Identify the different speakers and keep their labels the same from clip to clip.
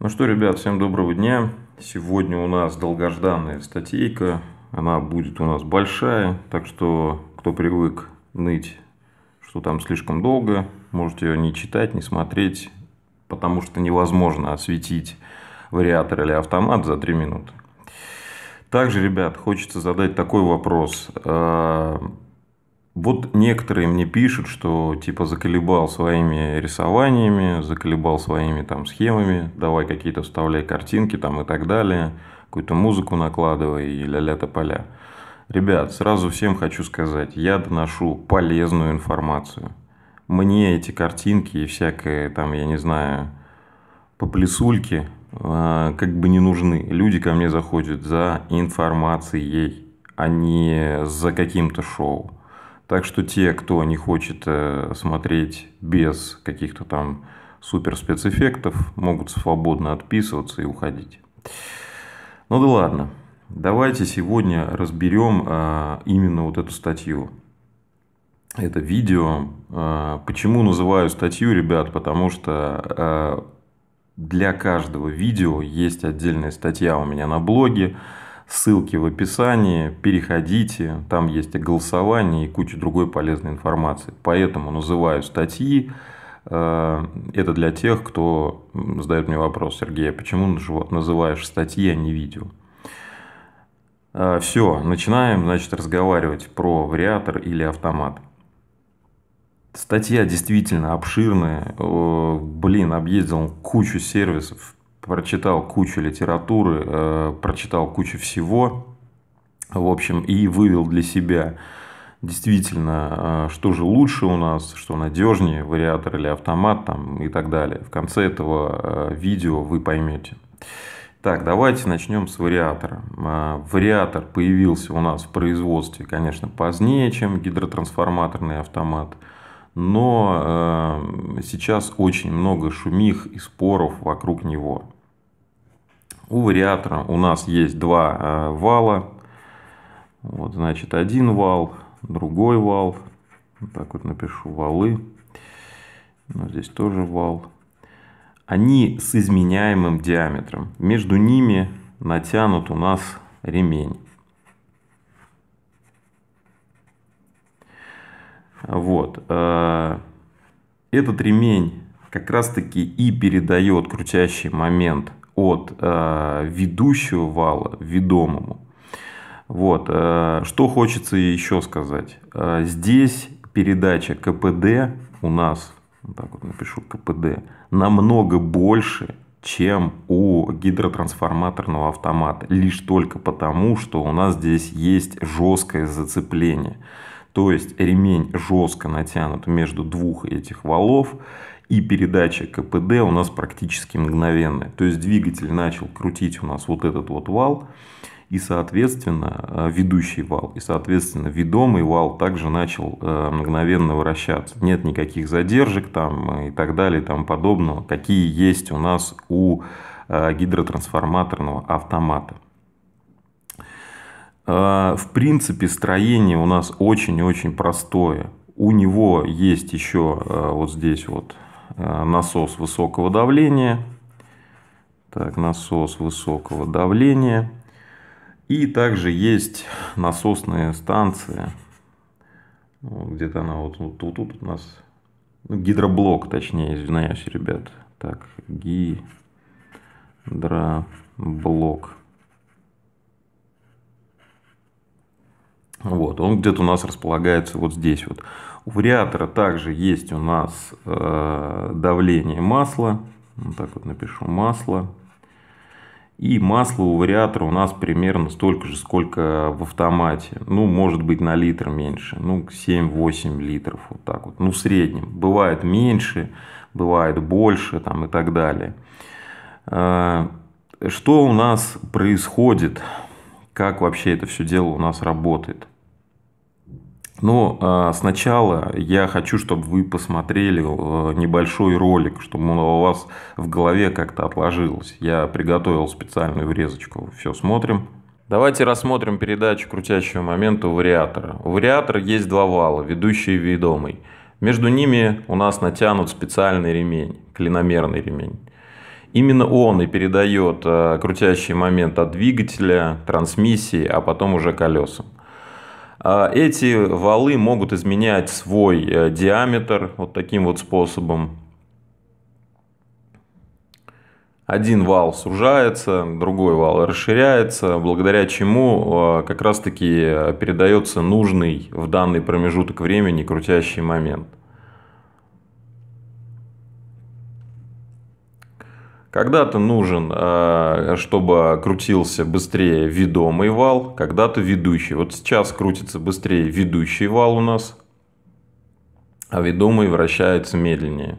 Speaker 1: Ну что, ребят, всем доброго дня. Сегодня у нас долгожданная статейка. Она будет у нас большая, так что кто привык ныть, что там слишком долго, можете ее не читать, не смотреть, потому что невозможно осветить вариатор или автомат за 3 минуты. Также, ребят, хочется задать такой вопрос. А, вот некоторые мне пишут, что типа заколебал своими рисованиями, заколебал своими там схемами, давай какие-то вставляй картинки там и так далее, какую-то музыку накладывай и ля-ля-то поля. Ребят, сразу всем хочу сказать, я доношу полезную информацию. Мне эти картинки и всякое там, я не знаю, поплясульки э, а, как бы не нужны. Люди ко мне заходят за информацией, а не за каким-то шоу. Так что те, кто не хочет э, смотреть без каких-то там супер спецэффектов, могут свободно отписываться и уходить. Ну да ладно, давайте сегодня разберем э, именно вот эту статью. Это видео. Э, почему называю статью, ребят? Потому что для каждого видео есть отдельная статья у меня на блоге. Ссылки в описании, переходите, там есть и голосование, и куча другой полезной информации. Поэтому называю статьи. Э, это для тех, кто задает мне вопрос, Сергей, а почему называешь статьи, а не видео? Э, Все, начинаем, значит, разговаривать про вариатор или автомат. Статья действительно обширная. Блин, объездил кучу сервисов, прочитал кучу литературы, э, прочитал кучу всего, в общем, и вывел для себя действительно, э, что же лучше у нас, что надежнее, вариатор или автомат там, и так далее. В конце этого э, видео вы поймете. Так, давайте начнем с вариатора. Вариатор появился у нас в производстве, конечно, позднее, чем гидротрансформаторный автомат. Но сейчас очень много шумих и споров вокруг него. У вариатора у нас есть два э, вала. Вот, значит, один вал, другой вал. Вот так вот напишу валы. Ну, здесь тоже вал. Они с изменяемым диаметром. Между ними натянут у нас ремень. Вот. Э, этот ремень как раз таки и передает крутящий момент от э, ведущего вала ведомому. Вот. Э, что хочется еще сказать. Э, здесь передача КПД у нас, так вот напишу КПД, намного больше, чем у гидротрансформаторного автомата. Лишь только потому, что у нас здесь есть жесткое зацепление. То есть ремень жестко натянут между двух этих валов, и передача КПД у нас практически мгновенная. То есть двигатель начал крутить у нас вот этот вот вал, и, соответственно, э, ведущий вал, и, соответственно, ведомый вал также начал э, мгновенно вращаться. Нет никаких задержек там э, и так далее и тому подобного, какие есть у нас у гидротрансформаторного автомата. А, в принципе, строение у нас очень-очень простое. У него есть еще а, вот здесь вот а, насос высокого давления. Так, насос высокого давления. И также есть насосная станция. Где-то она вот, вот тут у нас. Ну, гидроблок, точнее, извиняюсь, ребят. Так, гидроблок. Вот, он где-то у нас располагается вот здесь вот. У вариатора также есть у нас э, давление масла. Вот так вот напишу масло. И масло у вариатора у нас примерно столько же, сколько в автомате. Ну, может быть, на литр меньше. Ну, 7-8 литров вот так вот. Ну, в среднем. Бывает меньше, бывает больше там и так далее. Э, что у нас происходит как вообще это все дело у нас работает. Но а, сначала я хочу, чтобы вы посмотрели э, небольшой ролик, чтобы он у вас в голове как-то отложилось. Я приготовил специальную врезочку. Все, смотрим. Давайте рассмотрим передачу крутящего момента у вариатора. У вариатора есть два вала, ведущий и ведомый. Между ними у нас натянут специальный ремень, клиномерный ремень. Именно он и передает э, крутящий момент от двигателя, трансмиссии, а потом уже колесам. А, эти валы могут изменять свой э, диаметр вот таким вот способом. Один вал сужается, другой вал расширяется, благодаря чему э, как раз-таки передается нужный в данный промежуток времени крутящий момент. Когда-то нужен, э, чтобы крутился быстрее ведомый вал, когда-то ведущий. Вот сейчас крутится быстрее ведущий вал у нас, а ведомый вращается медленнее.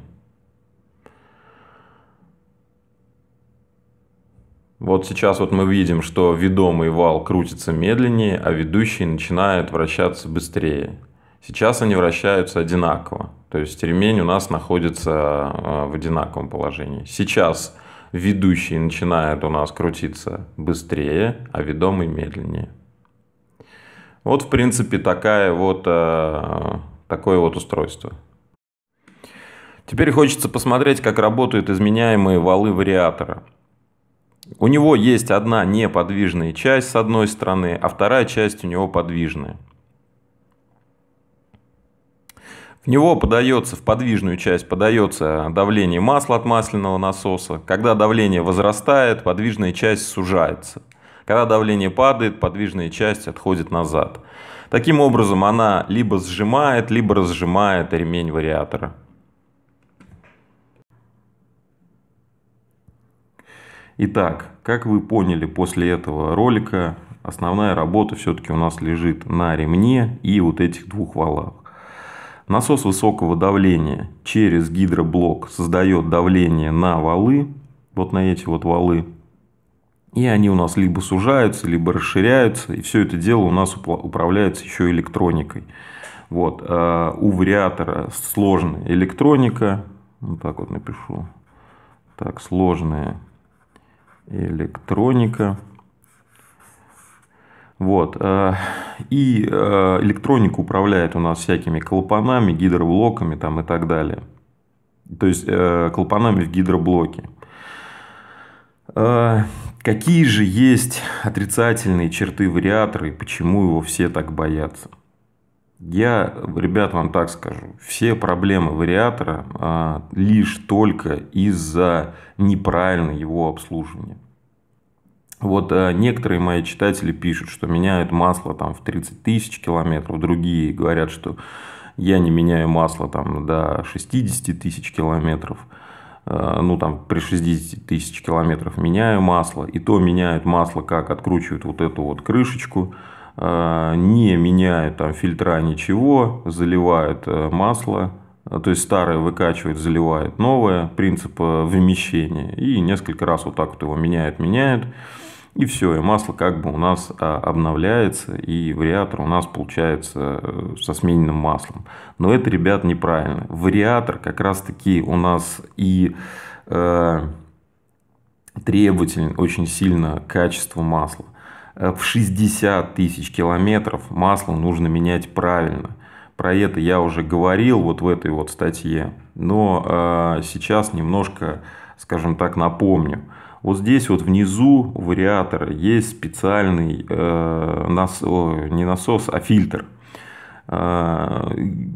Speaker 1: Вот сейчас вот мы видим, что ведомый вал крутится медленнее, а ведущий начинает вращаться быстрее. Сейчас они вращаются одинаково, то есть ремень у нас находится э, в одинаковом положении. Сейчас ведущий начинает у нас крутиться быстрее, а ведомый медленнее. Вот, в принципе, такая вот, э, такое вот устройство. Теперь хочется посмотреть, как работают изменяемые валы вариатора. У него есть одна неподвижная часть с одной стороны, а вторая часть у него подвижная. В него подается, в подвижную часть подается давление масла от масляного насоса. Когда давление возрастает, подвижная часть сужается. Когда давление падает, подвижная часть отходит назад. Таким образом, она либо сжимает, либо разжимает ремень вариатора. Итак, как вы поняли после этого ролика, основная работа все-таки у нас лежит на ремне и вот этих двух валах. Насос высокого давления через гидроблок создает давление на валы, вот на эти вот валы. И они у нас либо сужаются, либо расширяются, и все это дело у нас управляется еще электроникой. Вот. А у вариатора сложная электроника. Вот так вот напишу. Так, сложная электроника. Вот. Э, и э, электроника управляет у нас всякими клапанами, гидроблоками там и так далее. То есть э, клапанами в гидроблоке. Какие же есть отрицательные черты вариатора и почему его все так боятся? Я, ребят, вам так скажу. Все проблемы вариатора лишь только из-за неправильного его обслуживания. Вот э, некоторые мои читатели пишут, что меняют масло там в 30 тысяч километров, другие говорят, что я не меняю масло там до 60 тысяч километров, э, ну там при 60 тысяч километров меняю масло, и то меняют масло, как откручивают вот эту вот крышечку, э, не меняют там фильтра, ничего, заливают масло, то есть старое выкачивает, заливает новое, принцип вымещения, и несколько раз вот так вот его меняют, меняют, и все, и масло как бы у нас а, обновляется, и вариатор у нас получается э, со смененным маслом. Но это, ребят, неправильно. Вариатор как раз-таки у нас и э, требователен очень сильно к качеству масла. Э, в 60 тысяч километров масло нужно менять правильно. Про это я уже говорил вот в этой вот статье, но э, сейчас немножко, скажем так, напомню – вот здесь вот внизу у вариатора есть специальный э, насос, не насос, а фильтр. Э,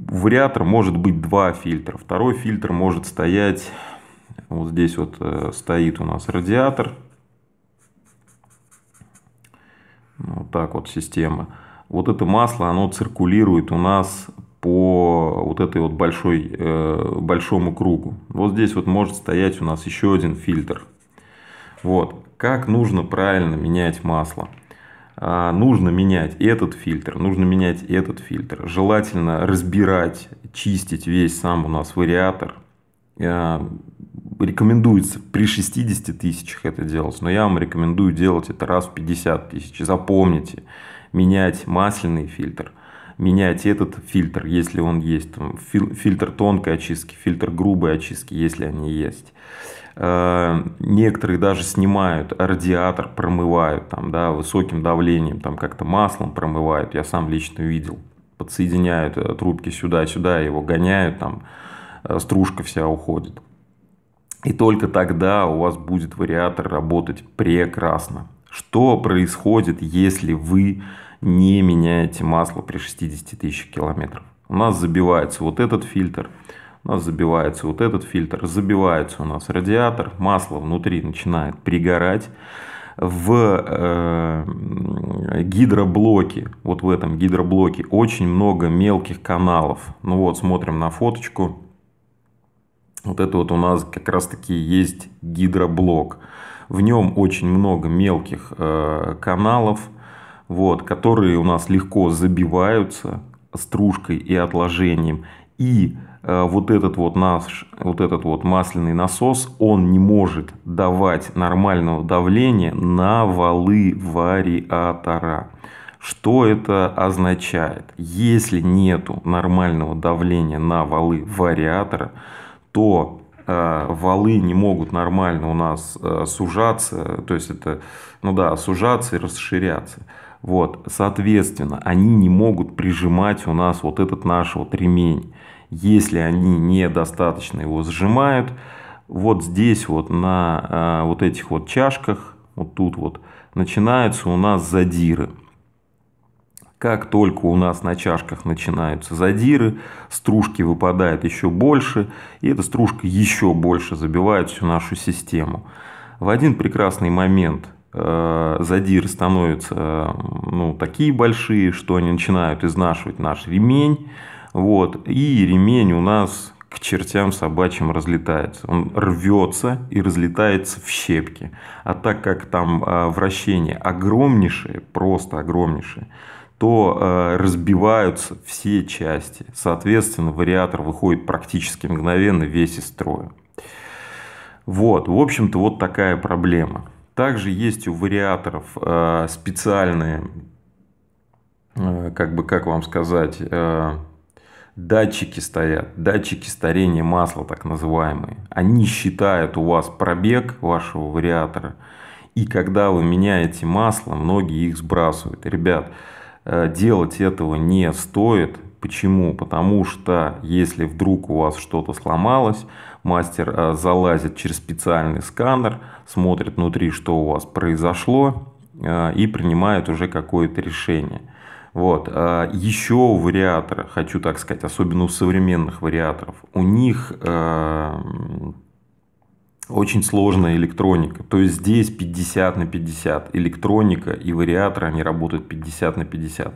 Speaker 1: вариатор может быть два фильтра. Второй фильтр может стоять, вот здесь вот э, стоит у нас радиатор. Вот так вот система. Вот это масло, оно циркулирует у нас по вот этой вот большой, э, большому кругу. Вот здесь вот может стоять у нас еще один фильтр. Вот, как нужно правильно менять масло. А, нужно менять этот фильтр, нужно менять этот фильтр. Желательно разбирать, чистить весь сам у нас вариатор. А, рекомендуется при 60 тысячах это делать, но я вам рекомендую делать это раз в 50 тысяч. Запомните, менять масляный фильтр – менять этот фильтр, если он есть, фильтр тонкой очистки, фильтр грубой очистки, если они есть. Э, некоторые даже снимают радиатор, промывают там, да, высоким давлением, там как-то маслом промывают, я сам лично видел, подсоединяют э, трубки сюда-сюда, его гоняют, там э, стружка вся уходит. И только тогда у вас будет вариатор работать прекрасно. Что происходит, если вы не меняете масло при 60 тысяч километров? У нас забивается вот этот фильтр, у нас забивается вот этот фильтр, забивается у нас радиатор, масло внутри начинает пригорать. В э, гидроблоке, вот в этом гидроблоке очень много мелких каналов. Ну вот, смотрим на фоточку. Вот это вот у нас как раз таки есть гидроблок. В нем очень много мелких э, каналов, вот, которые у нас легко забиваются стружкой и отложением. И Э, вот этот вот наш, вот этот вот масляный насос, он не может давать нормального давления на валы вариатора. Что это означает? Если нету нормального давления на валы вариатора, то э, валы не могут нормально у нас э, сужаться, то есть это, ну да, сужаться и расширяться. Вот, соответственно, они не могут прижимать у нас вот этот наш вот ремень. Если они недостаточно его сжимают, вот здесь вот на э, вот этих вот чашках, вот тут вот, начинаются у нас задиры. Как только у нас на чашках начинаются задиры, стружки выпадают еще больше, и эта стружка еще больше забивает всю нашу систему. В один прекрасный момент э, задиры становятся э, ну, такие большие, что они начинают изнашивать наш ремень, вот. И ремень у нас к чертям собачьим разлетается. Он рвется и разлетается в щепки. А так как там э, вращение огромнейшее, просто огромнейшее, то э, разбиваются все части. Соответственно, вариатор выходит практически мгновенно весь из строя. Вот, в общем-то, вот такая проблема. Также есть у вариаторов э, специальные, э, как бы, как вам сказать, э, датчики стоят, датчики старения масла так называемые. Они считают у вас пробег вашего вариатора. И когда вы меняете масло, многие их сбрасывают. Ребят, э, делать этого не стоит. Почему? Потому что если вдруг у вас что-то сломалось, мастер э, залазит через специальный сканер, смотрит внутри, что у вас произошло э, и принимает уже какое-то решение. Вот. А Еще у вариатора, хочу так сказать, особенно у современных вариаторов, у них эм, очень сложная электроника. То есть здесь 50 на 50. Электроника и вариатор, они работают 50 на 50.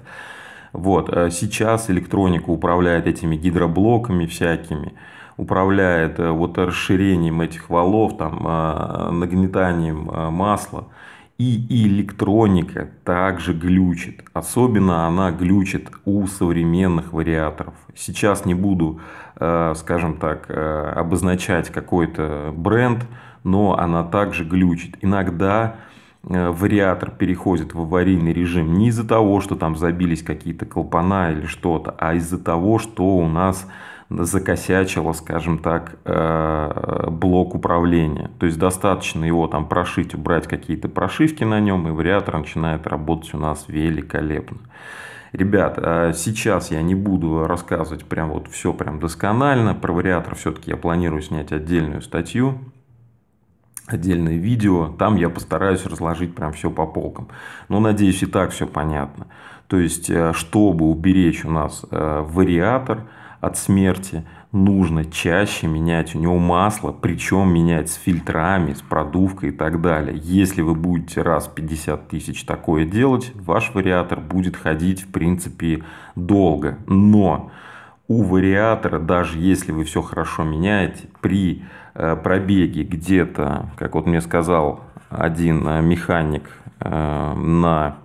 Speaker 1: Вот. Э, сейчас электроника управляет этими гидроблоками всякими, управляет э, вот расширением этих валов, там, э, нагнетанием масла. И электроника также глючит. Особенно она глючит у современных вариаторов. Сейчас не буду, э, скажем так, э, обозначать какой-то бренд, но она также глючит. Иногда э, вариатор переходит в аварийный режим не из-за того, что там забились какие-то клапана или что-то, а из-за того, что у нас закосячило, скажем так, э, блок управления. То есть достаточно его там прошить, убрать какие-то прошивки на нем, и вариатор начинает работать у нас великолепно. Ребят, а сейчас я не буду рассказывать прям вот все прям досконально. Про вариатор все-таки я планирую снять отдельную статью, отдельное видео. Там я постараюсь разложить прям все по полкам. Но надеюсь и так все понятно. То есть, э, чтобы уберечь у нас э, вариатор – от смерти, нужно чаще менять у него масло, причем менять с фильтрами, с продувкой и так далее. Если вы будете раз 50 тысяч такое делать, ваш вариатор будет ходить в принципе долго. Но у вариатора, даже если вы все хорошо меняете, при э, пробеге где-то, как вот мне сказал один э, механик э, на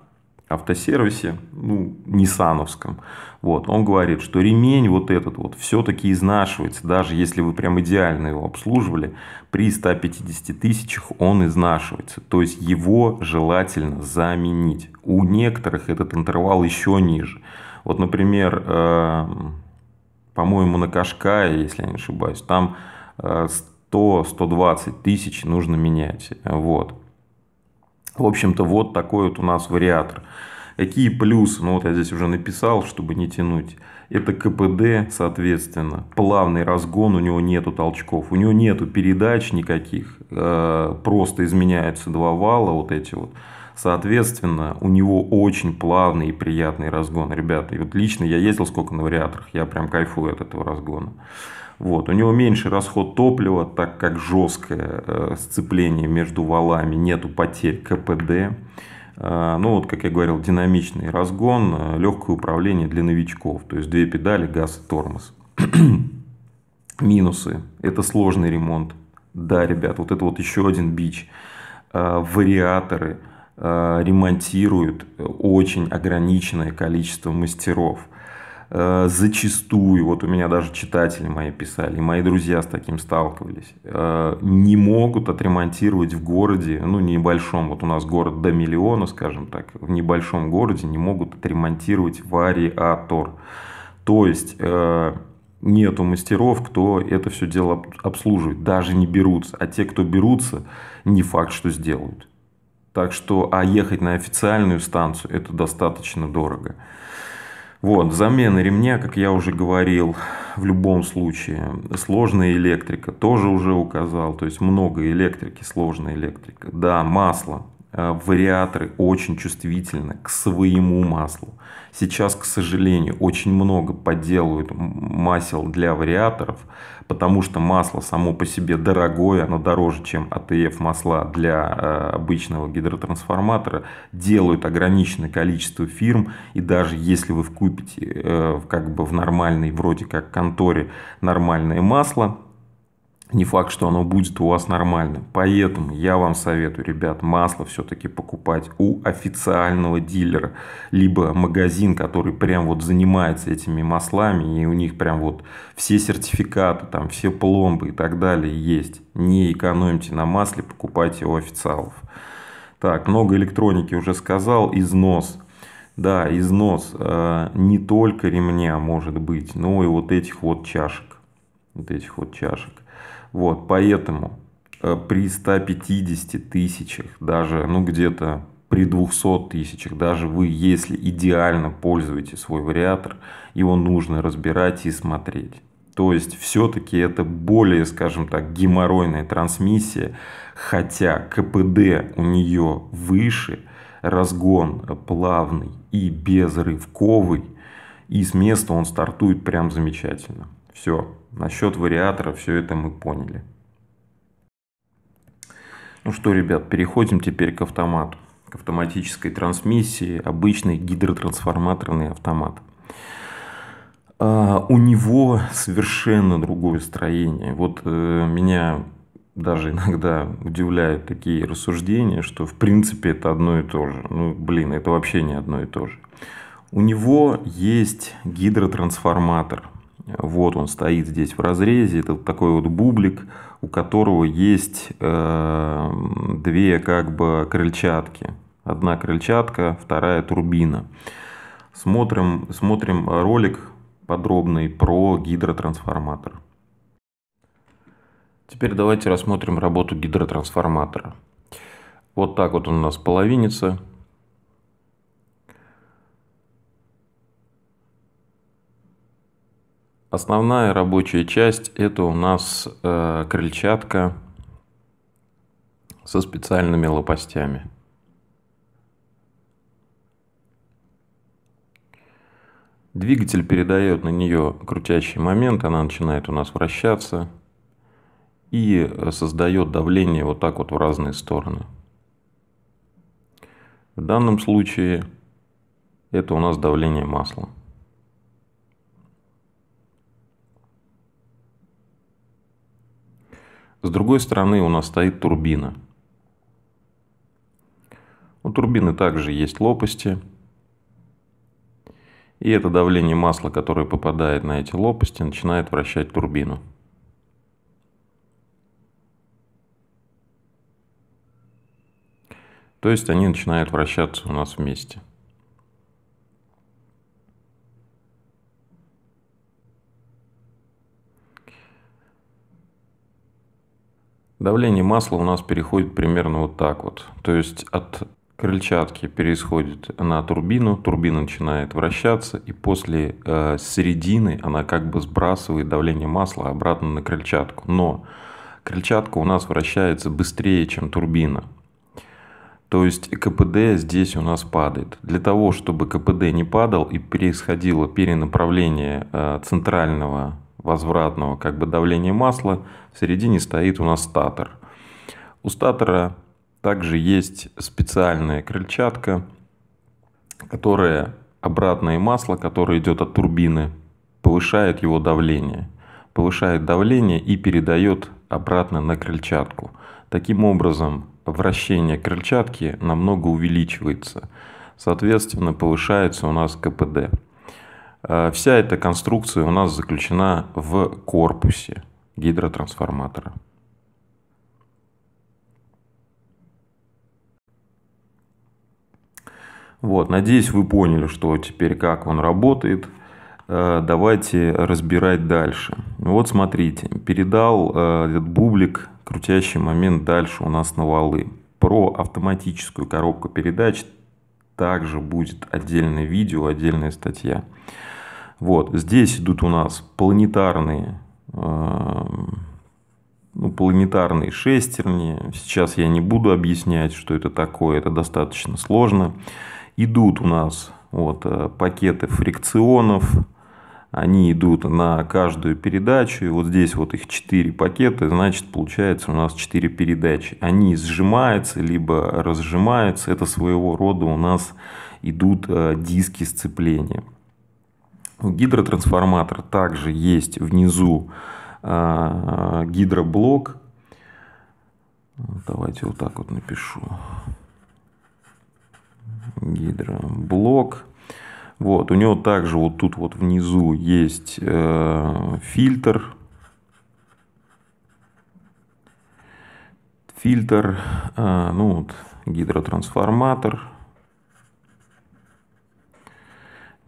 Speaker 1: автосервисе, ну, ниссановском. Вот, он говорит, что ремень вот этот вот все-таки изнашивается, даже если вы прям идеально его обслуживали, при 150 тысячах он изнашивается. То есть его желательно заменить. У некоторых этот интервал еще ниже. Вот, например, э, по-моему, на Кашкае, если я не ошибаюсь, там 100-120 э, тысяч нужно менять. Вот. В общем-то, вот такой вот у нас вариатор. Какие плюсы? Ну, вот я здесь уже написал, чтобы не тянуть. Это КПД, соответственно, плавный разгон, у него нету толчков, у него нету передач никаких, э, просто изменяются два вала вот эти вот. Соответственно, у него очень плавный и приятный разгон, ребята. И вот лично я ездил сколько на вариаторах, я прям кайфую от этого разгона. Вот. У него меньше расход топлива, так как жесткое э, сцепление между валами, нету потерь КПД. Э, ну вот, как я говорил, динамичный разгон, э, легкое управление для новичков. То есть две педали, газ и тормоз. Минусы. Это сложный ремонт. Да, ребят, вот это вот еще один бич. Вариаторы ремонтируют очень ограниченное количество мастеров – э, зачастую, вот у меня даже читатели мои писали, мои друзья с таким сталкивались, э, не могут отремонтировать в городе, ну, небольшом, вот у нас город до миллиона, скажем так, в небольшом городе не могут отремонтировать вариатор. То есть... Э, нету мастеров, кто это все дело обслуживает, даже не берутся. А те, кто берутся, не факт, что сделают. Так что, а ехать на официальную станцию, это достаточно дорого. Вот, замена ремня, как я уже говорил, в любом случае. Сложная электрика, тоже уже указал, то есть много электрики, сложная электрика. Да, масло, э, вариаторы очень чувствительны к своему маслу. Сейчас, к сожалению, очень много подделывают масел для вариаторов, потому что масло само по себе дорогое, оно дороже, чем АТФ масла для э, обычного гидротрансформатора. Делают ограниченное количество фирм, и даже если вы вкупите э, как бы в нормальной, вроде как конторе, нормальное масло, не факт, что оно будет у вас нормальным. Поэтому я вам советую, ребят, масло все-таки покупать у официального дилера, либо магазин, который прям вот занимается этими маслами, и у них прям вот все сертификаты, там все пломбы и так далее есть. Не экономьте на масле, покупайте у официалов. Так, много электроники уже сказал, износ. Да, износ э, не только ремня может быть, но и вот этих вот чашек. Вот этих вот чашек. Вот, поэтому э, при 150 тысячах, даже, ну, где-то при 200 тысячах, даже вы, если идеально пользуете свой вариатор, его нужно разбирать и смотреть. То есть все-таки это более, скажем так, геморройная трансмиссия, хотя КПД у нее выше, разгон плавный и безрывковый, и с места он стартует прям замечательно. Все, насчет вариатора все это мы поняли. Ну что, ребят, переходим теперь к автомату. К автоматической трансмиссии, обычный гидротрансформаторный автомат. А, у него совершенно другое строение. Вот э, меня даже иногда удивляют такие рассуждения, что в принципе это одно и то же. Ну, блин, это вообще не одно и то же. У него есть гидротрансформатор – вот он стоит здесь в разрезе. Это вот такой вот бублик, у которого есть э, две как бы крыльчатки. Одна крыльчатка, вторая турбина. Смотрим, смотрим ролик подробный про гидротрансформатор. Теперь давайте рассмотрим работу гидротрансформатора. Вот так вот он у нас половиница. Основная рабочая часть это у нас э, крыльчатка со специальными лопастями. Двигатель передает на нее крутящий момент, она начинает у нас вращаться и создает давление вот так вот в разные стороны. В данном случае это у нас давление масла. С другой стороны у нас стоит турбина. У турбины также есть лопасти. И это давление масла, которое попадает на эти лопасти, начинает вращать турбину. То есть они начинают вращаться у нас вместе. Давление масла у нас переходит примерно вот так вот. То есть от крыльчатки переходит на турбину, турбина начинает вращаться, и после э, середины она как бы сбрасывает давление масла обратно на крыльчатку. Но крыльчатка у нас вращается быстрее, чем турбина. То есть КПД здесь у нас падает. Для того, чтобы КПД не падал и происходило перенаправление э, центрального возвратного как бы давления масла, в середине стоит у нас статор. У статора также есть специальная крыльчатка, которая обратное масло, которое идет от турбины, повышает его давление. Повышает давление и передает обратно на крыльчатку. Таким образом, вращение крыльчатки намного увеличивается. Соответственно, повышается у нас КПД. Э, вся эта конструкция у нас заключена в корпусе гидротрансформатора. Вот, надеюсь, вы поняли, что теперь как он работает. Э, давайте разбирать дальше. Вот смотрите, передал э, этот бублик крутящий момент дальше у нас на валы. Про автоматическую коробку передач также будет отдельное видео, отдельная статья. Вот, здесь идут у нас планетарные, э, ну, планетарные шестерни. Сейчас я не буду объяснять, что это такое, это достаточно сложно. Идут у нас вот, э, пакеты фрикционов, они идут на каждую передачу, и вот здесь вот их 4 пакета, значит получается у нас 4 передачи. Они сжимаются, либо разжимаются, это своего рода у нас идут э, диски сцепления. У гидротрансформатора также есть внизу э, гидроблок. Давайте вот так вот напишу. Гидроблок. Вот, у него также вот тут вот внизу есть э, фильтр. Фильтр, э, ну вот, гидротрансформатор.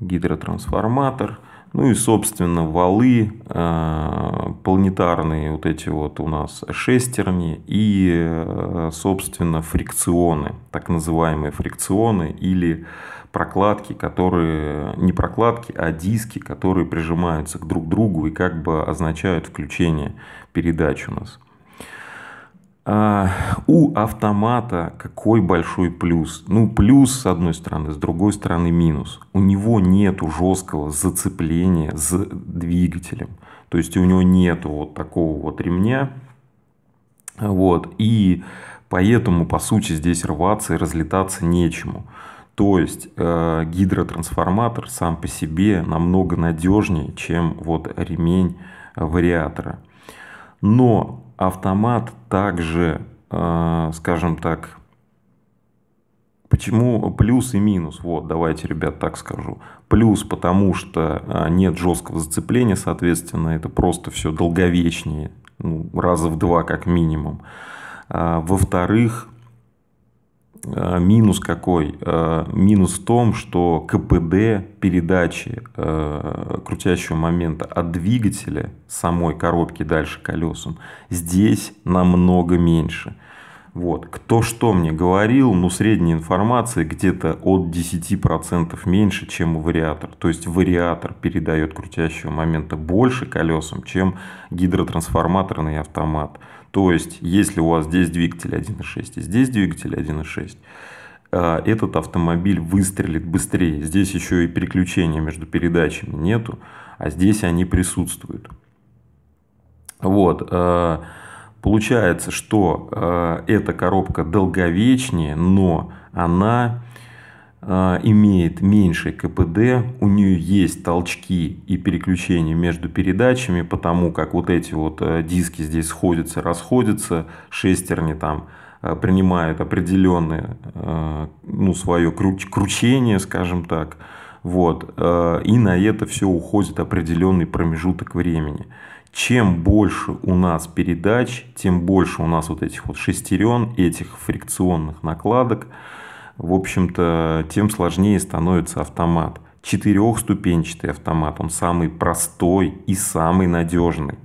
Speaker 1: Гидротрансформатор. Ну и, собственно, валы э, планетарные, вот эти вот у нас шестерни и, э, собственно, фрикционы, так называемые фрикционы или прокладки, которые не прокладки, а диски, которые прижимаются к друг другу и как бы означают включение передач у нас. А, у автомата какой большой плюс? Ну, плюс с одной стороны, с другой стороны минус. У него нет жесткого зацепления с двигателем. То есть у него нет вот такого вот ремня. Вот. И поэтому, по сути, здесь рваться и разлетаться нечему. То есть э, гидротрансформатор сам по себе намного надежнее, чем вот ремень э, вариатора. Но автомат также, э, скажем так, почему плюс и минус? Вот, давайте, ребят, так скажу. Плюс, потому что э, нет жесткого зацепления, соответственно, это просто все долговечнее, ну, раза в два как минимум. А, во-вторых, Э, минус какой? Э, минус в том, что КПД передачи э, крутящего момента от двигателя самой коробки дальше колесам здесь намного меньше. Вот. Кто что мне говорил, ну, средняя информация где-то от 10% меньше, чем у вариатор. То есть вариатор передает крутящего момента больше колесам, чем гидротрансформаторный автомат. То есть, если у вас здесь двигатель 1.6 и здесь двигатель 1.6, э, этот автомобиль выстрелит быстрее. Здесь еще и переключения между передачами нету, а здесь они присутствуют. Вот. Э, получается, что э, эта коробка долговечнее, но она а, имеет меньший КПД, у нее есть толчки и переключения между передачами, потому как вот эти вот э, диски здесь сходятся, расходятся, шестерни там э, принимают определенное э, ну, свое круч кручение, скажем так, вот, и на это все уходит определенный промежуток времени. Чем больше у нас передач, тем больше у нас вот этих вот шестерен, этих фрикционных накладок, в общем-то, тем сложнее становится автомат. Четырехступенчатый автомат, он самый простой и самый надежный.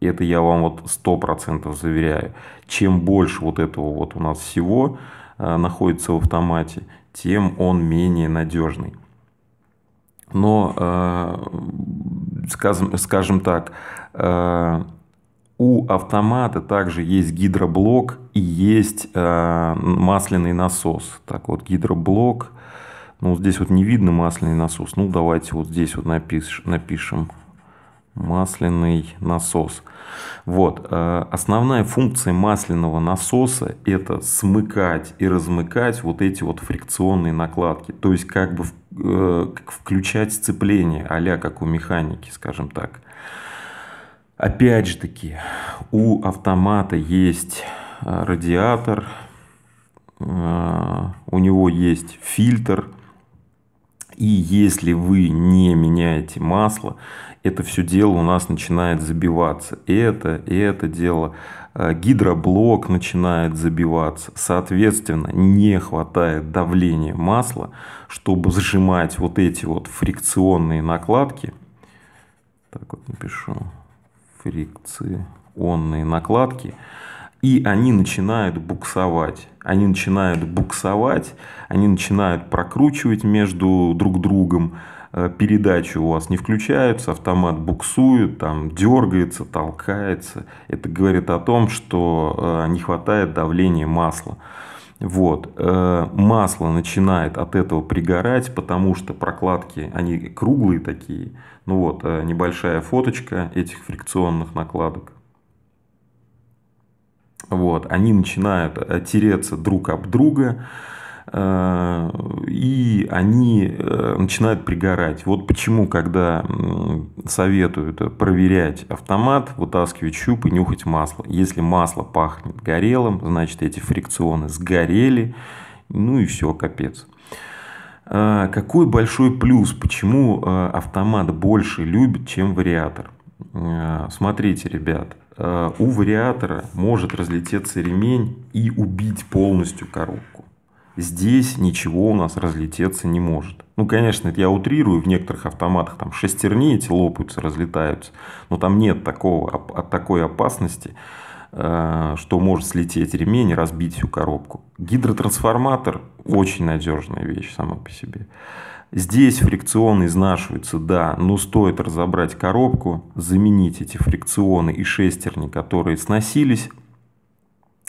Speaker 1: Это я вам вот сто процентов заверяю. Чем больше вот этого вот у нас всего э, находится в автомате, тем он менее надежный. Но, э, скажем, скажем так, э, у автомата также есть гидроблок и есть э, масляный насос. Так вот, гидроблок. Ну, здесь вот не видно масляный насос. Ну, давайте вот здесь вот напиш, напишем масляный насос. Вот. Э, основная функция масляного насоса – это смыкать и размыкать вот эти вот фрикционные накладки. То есть, как бы э, включать сцепление, а как у механики, скажем так. Опять же таки, у автомата есть а, радиатор, а, у него есть фильтр, и если вы не меняете масло, это все дело у нас начинает забиваться. Это, это дело. А, гидроблок начинает забиваться. Соответственно, не хватает давления масла, чтобы сжимать вот эти вот фрикционные накладки. Так вот напишу фрикционные накладки, и они начинают буксовать. Они начинают буксовать, они начинают прокручивать между друг другом, э, передачи у вас не включаются, автомат буксует, там дергается, толкается. Это говорит о том, что э, не хватает давления масла. Вот. Э, масло начинает от этого пригорать, потому что прокладки, они круглые такие. Ну вот, э, небольшая фоточка этих фрикционных накладок. Вот, они начинают э, тереться друг об друга, а, и они э, начинают пригорать. Вот почему, когда советуют проверять автомат, вытаскивать щуп и нюхать масло. Если масло пахнет горелым, значит эти фрикционы сгорели, ну и все, капец. А, какой большой плюс, почему э, автомат больше любит, чем вариатор? Э, смотрите, ребят, у вариатора может разлететься ремень и убить полностью коробку. Здесь ничего у нас разлететься не может. Ну, конечно, это я утрирую, в некоторых автоматах там шестерни эти лопаются, разлетаются, но там нет такого, от такой опасности, э, что может слететь ремень и разбить всю коробку. Гидротрансформатор – очень надежная вещь сама по себе. Здесь фрикционы изнашиваются, да, но стоит разобрать коробку, заменить эти фрикционы и шестерни, которые сносились –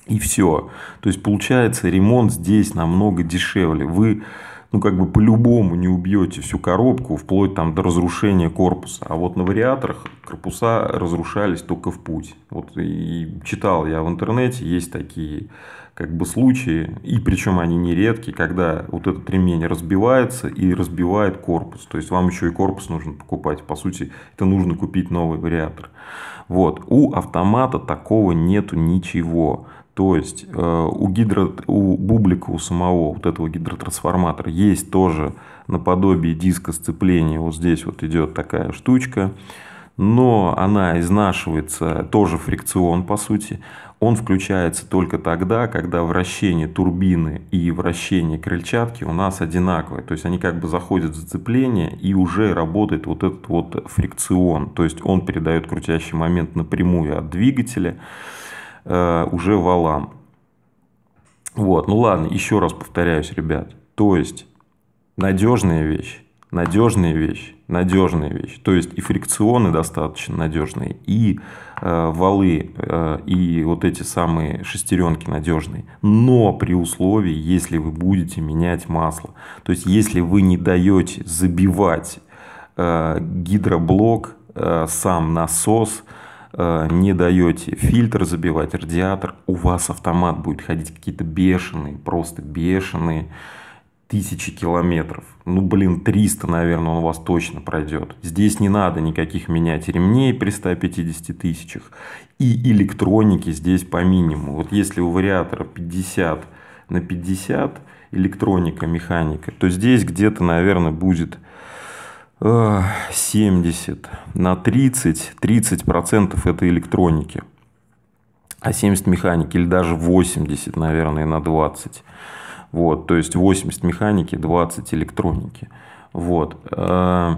Speaker 1: и все. То есть получается ремонт здесь намного дешевле. Вы ну, как бы по-любому не убьете всю коробку, вплоть там до разрушения корпуса. А вот на вариаторах корпуса разрушались только в путь. Вот и читал я в интернете, есть такие как бы случаи, и причем они нередки, когда вот этот ремень разбивается и разбивает корпус. То есть вам еще и корпус нужно покупать. По сути, это нужно купить новый вариатор. Вот. У автомата такого нету ничего. То есть э, у, гидро, у бублика у самого, вот этого гидротрансформатора, есть тоже наподобие диска сцепления. Вот здесь вот идет такая штучка. Но она изнашивается, тоже фрикцион по сути. Он включается только тогда, когда вращение турбины и вращение крыльчатки у нас одинаковое. То есть они как бы заходят в зацепление и уже работает вот этот вот фрикцион. То есть он передает крутящий момент напрямую от двигателя. Э, уже валам. Вот, ну ладно, еще раз повторяюсь, ребят. То есть, надежная вещь, надежная вещь, надежная вещь. То есть, и фрикционы достаточно надежные, и э, валы, э, и вот эти самые шестеренки надежные. Но при условии, если вы будете менять масло. То есть, если вы не даете забивать э, гидроблок, э, сам насос – Э, не даете фильтр забивать, радиатор, у вас автомат будет ходить какие-то бешеные, просто бешеные тысячи километров. Ну, блин, 300, наверное, он у вас точно пройдет. Здесь не надо никаких менять ремней при 150 тысячах. И электроники здесь по минимуму. Вот если у вариатора 50 на 50 электроника, механика, то здесь где-то, наверное, будет 70 на 30, 30% это электроники, а 70 механики, или даже 80, наверное, на 20. Вот, то есть 80 механики, 20 электроники. Вот. Э,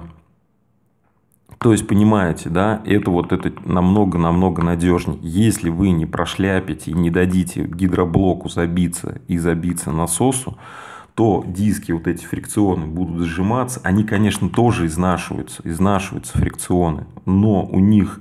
Speaker 1: то есть, понимаете, да, это вот это намного-намного надежнее. Если вы не прошляпите и не дадите гидроблоку забиться и забиться насосу, то диски вот эти фрикционы будут сжиматься. Они, конечно, тоже изнашиваются, изнашиваются фрикционы, но у них,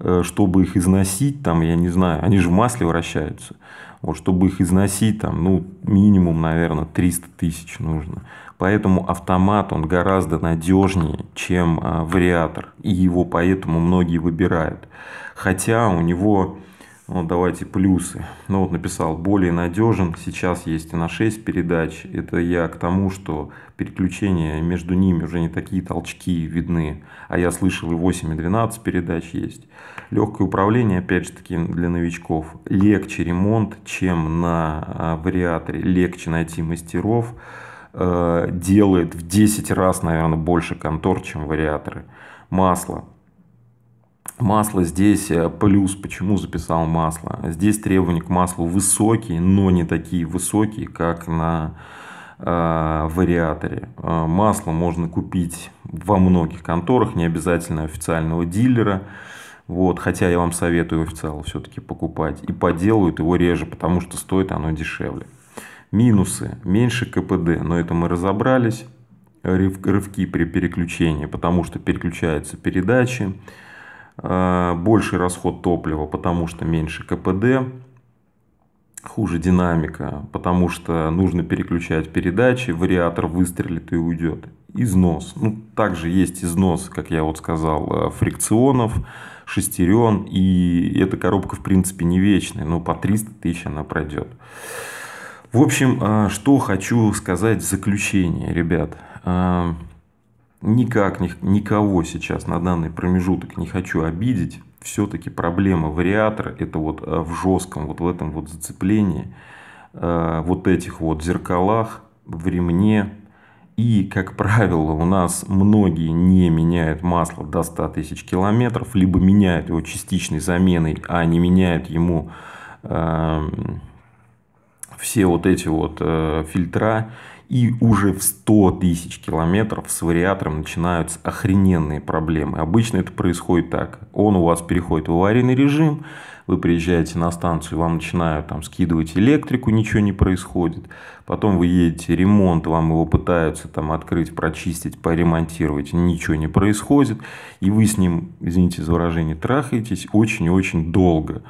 Speaker 1: э, чтобы их износить, там, я не знаю, они же в масле вращаются. Вот чтобы их износить, там, ну, минимум, наверное, 300 тысяч нужно. Поэтому автомат, он гораздо надежнее, чем а, вариатор. И его поэтому многие выбирают. Хотя у него вот ну, давайте плюсы. Ну вот написал, более надежен, сейчас есть и на 6 передач. Это я к тому, что переключения между ними уже не такие толчки видны. А я слышал и 8, и 12 передач есть. Легкое управление, опять же таки, для новичков. Легче ремонт, чем на а, вариаторе. Легче найти мастеров. Э, делает в 10 раз, наверное, больше контор, чем вариаторы. Масло Масло здесь э, плюс, почему записал масло. Здесь требования к маслу высокие, но не такие высокие, как на э, вариаторе. Э, масло можно купить во многих конторах, не обязательно официального дилера. Вот, хотя я вам советую официал все-таки покупать. И поделают его реже, потому что стоит оно дешевле. Минусы. Меньше КПД, но это мы разобрались. Рывки при переключении, потому что переключаются передачи Э, больший расход топлива, потому что меньше КПД, хуже динамика, потому что нужно переключать передачи, вариатор выстрелит и уйдет. Износ. Ну, также есть износ, как я вот сказал, э, фрикционов, шестерен, и эта коробка, в принципе, не вечная, но по 300 тысяч она пройдет. В общем, э, что хочу сказать в заключение, ребят никак никого сейчас на данный промежуток не хочу обидеть. Все-таки проблема вариатора это вот э, в жестком, вот в этом вот зацеплении, э, вот этих вот зеркалах, в ремне. И, как правило, у нас многие не меняют масло до 100 тысяч километров, либо меняют его частичной заменой, а не меняют ему эм, все вот эти вот э, фильтра. И уже в 100 тысяч километров с вариатором начинаются охрененные проблемы. Обычно это происходит так. Он у вас переходит в аварийный режим, вы приезжаете на станцию, вам начинают там скидывать электрику, ничего не происходит. Потом вы едете ремонт, вам его пытаются там открыть, прочистить, поремонтировать, ничего не происходит. И вы с ним, извините за выражение, трахаетесь очень-очень долго.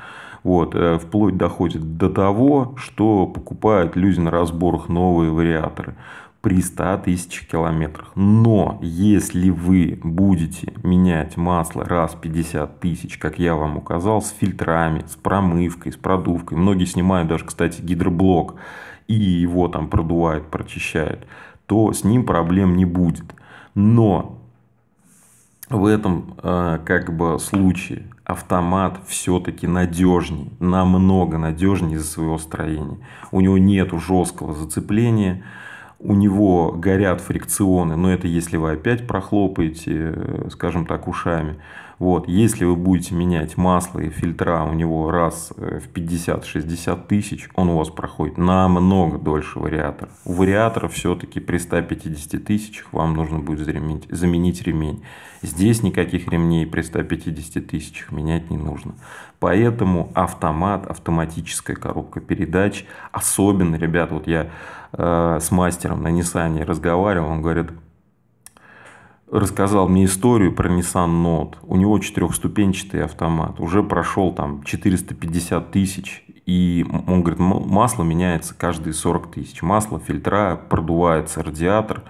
Speaker 1: Вот, э, вплоть доходит до того, что покупают люди на разборах новые вариаторы при 100 тысяч километрах. Но если вы будете менять масло раз 50 тысяч, как я вам указал, с фильтрами, с промывкой, с продувкой, многие снимают даже, кстати, гидроблок и его там продувают, прочищают, то с ним проблем не будет. Но в этом э, как бы случае автомат все-таки надежней, намного надежнее из-за своего строения. У него нет жесткого зацепления, у него горят фрикционы, но это если вы опять прохлопаете, э, скажем так, ушами. Вот, если вы будете менять масло и фильтра у него раз э, в 50-60 тысяч, он у вас проходит намного дольше вариатор. У вариатора все-таки при 150 тысячах вам нужно будет заменить, заменить ремень. Здесь никаких ремней при 150 тысячах менять не нужно. Поэтому автомат, автоматическая коробка передач, особенно, ребят, вот я э, с мастером на Nissan разговаривал, он говорит, рассказал мне историю про Nissan Note. У него четырехступенчатый автомат. Уже прошел там 450 тысяч. И он говорит, масло меняется каждые 40 тысяч. Масло, фильтра, продувается радиатор.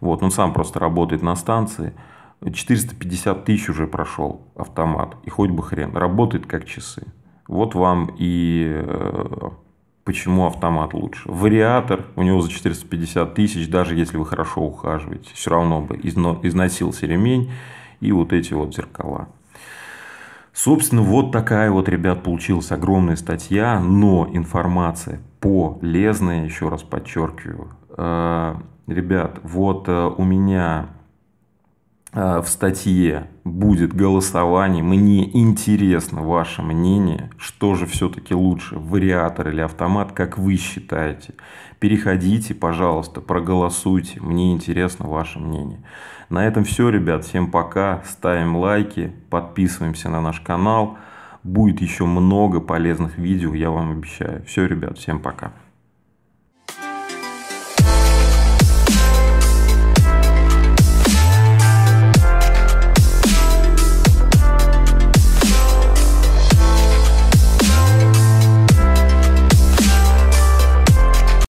Speaker 1: Вот, он сам просто работает на станции. 450 тысяч уже прошел автомат. И хоть бы хрен. Работает как часы. Вот вам и э, Почему автомат лучше? Вариатор, у него за 450 тысяч, даже если вы хорошо ухаживаете, все равно бы изно износился ремень и вот эти вот зеркала. Собственно, вот такая вот, ребят, получилась огромная статья, но информация полезная, еще раз подчеркиваю. Э, ребят, вот э, у меня Э, в статье будет голосование, мне интересно ваше мнение, что же все-таки лучше, вариатор или автомат, как вы считаете. Переходите, пожалуйста, проголосуйте, мне интересно ваше мнение. На этом все, ребят, всем пока, ставим лайки, подписываемся на наш канал, будет еще много полезных видео, я вам обещаю. Все, ребят, всем пока.